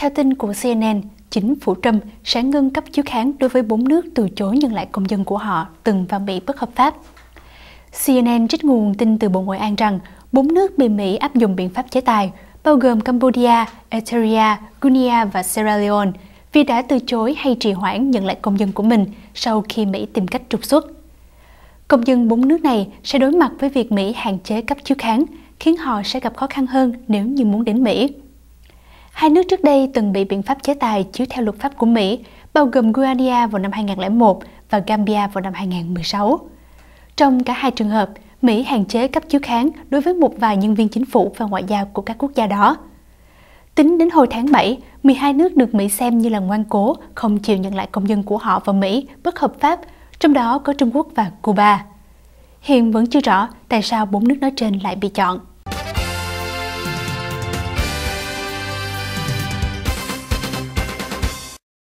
Theo tin của CNN, chính phủ Trump sẽ ngưng cấp chiếu kháng đối với bốn nước từ chối nhận lại công dân của họ từng vào Mỹ bất hợp pháp. CNN trích nguồn tin từ Bộ Ngoại an rằng bốn nước bị Mỹ áp dụng biện pháp chế tài, bao gồm Cambodia, Eritrea, Guinea và Sierra Leone, vì đã từ chối hay trì hoãn nhận lại công dân của mình sau khi Mỹ tìm cách trục xuất. Công dân bốn nước này sẽ đối mặt với việc Mỹ hạn chế cấp chiếu kháng, khiến họ sẽ gặp khó khăn hơn nếu như muốn đến Mỹ. Hai nước trước đây từng bị biện pháp chế tài chiếu theo luật pháp của Mỹ, bao gồm Guyana vào năm 2001 và Gambia vào năm 2016. Trong cả hai trường hợp, Mỹ hạn chế cấp chiếu kháng đối với một vài nhân viên chính phủ và ngoại giao của các quốc gia đó. Tính đến hồi tháng 7, 12 nước được Mỹ xem như là ngoan cố, không chịu nhận lại công dân của họ vào Mỹ bất hợp pháp, trong đó có Trung Quốc và Cuba. Hiện vẫn chưa rõ tại sao bốn nước nói trên lại bị chọn.